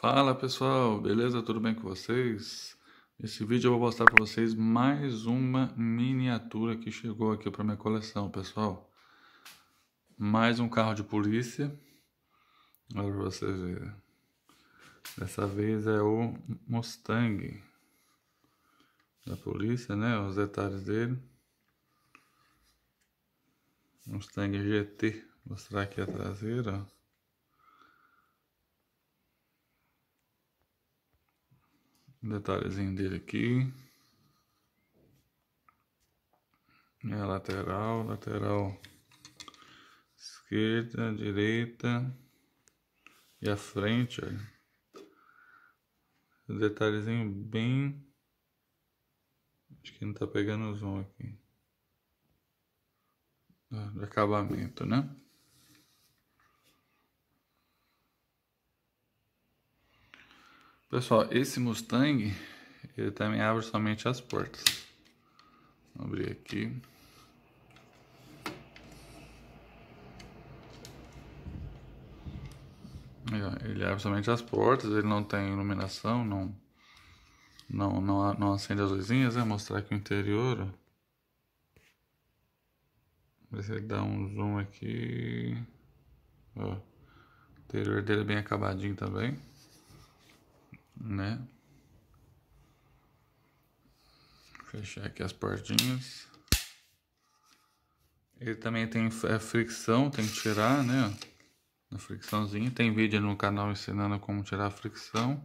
Fala pessoal, beleza? Tudo bem com vocês? Nesse vídeo eu vou mostrar para vocês mais uma miniatura que chegou aqui para minha coleção, pessoal. Mais um carro de polícia. Olha para vocês verem. Dessa vez é o Mustang da polícia, né? Os detalhes dele. Mustang GT. Vou mostrar aqui a traseira, ó. detalhezinho dele aqui. É a lateral, lateral esquerda, direita e a frente, olha. Detalhezinho bem... Acho que não tá pegando o zoom aqui. Ah, de acabamento, né? Pessoal, esse Mustang, ele também abre somente as portas. Vou abrir aqui. Ele abre somente as portas, ele não tem iluminação, não, não, não, não acende as luzinhas, né? Mostrar aqui o interior, Ver se ele dá um zoom aqui. Ó, o interior dele é bem acabadinho também né? Fechar aqui as portinhas. Ele também tem é fricção, tem que tirar, né? A fricçãozinha. Tem vídeo no canal ensinando como tirar a fricção.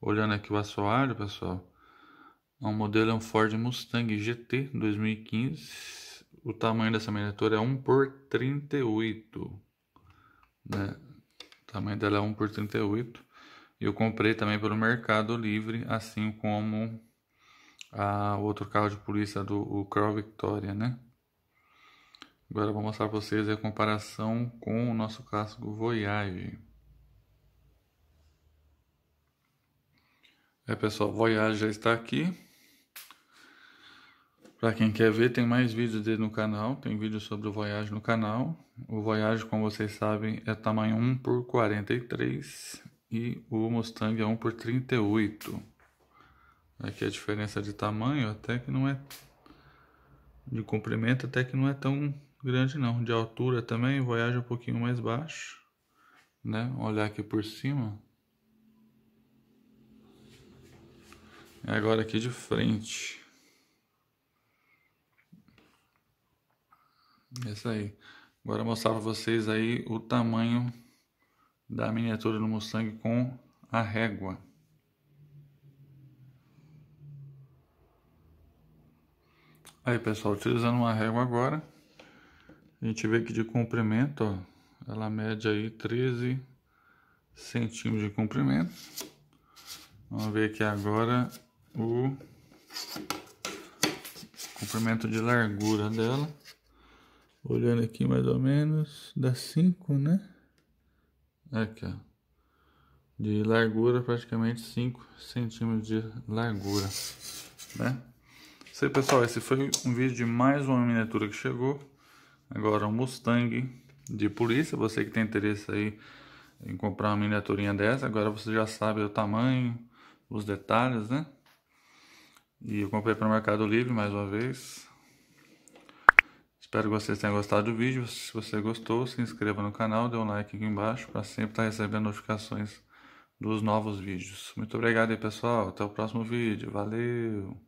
Olhando aqui o assoalho, pessoal. O modelo é um Ford Mustang GT 2015. O tamanho dessa miniatura é 1 por 38, né? O tamanho dela é 1 por 38. Eu comprei também pelo Mercado Livre, assim como a outro carro de polícia do o Crow Victoria, né? Agora vou mostrar para vocês a comparação com o nosso casco Voyage. É pessoal, Voyage já está aqui. Para quem quer ver, tem mais vídeos dele no canal, tem vídeo sobre o Voyage no canal. O Voyage, como vocês sabem, é tamanho 1 por 43 e o Mustang é 1 por 38. Aqui a diferença de tamanho até que não é de comprimento até que não é tão grande não, de altura também, Voyage um pouquinho mais baixo, né? Olhar aqui por cima. E é agora aqui de frente. É isso aí. Agora mostrar para vocês aí o tamanho da miniatura do Mustang com a régua. Aí pessoal, utilizando uma régua agora, a gente vê que de comprimento, ó, ela mede aí 13 centímetros de comprimento. Vamos ver aqui agora o comprimento de largura dela. Olhando aqui mais ou menos, dá 5, né? Aqui, ó. De largura, praticamente 5 centímetros de largura, né? Isso aí, pessoal. Esse foi um vídeo de mais uma miniatura que chegou. Agora, um Mustang de polícia. Você que tem interesse aí em comprar uma miniaturinha dessa. Agora você já sabe o tamanho, os detalhes, né? E eu comprei para o Mercado Livre mais uma vez. Espero que vocês tenham gostado do vídeo. Se você gostou, se inscreva no canal, dê um like aqui embaixo para sempre estar tá recebendo notificações dos novos vídeos. Muito obrigado aí, pessoal. Até o próximo vídeo. Valeu!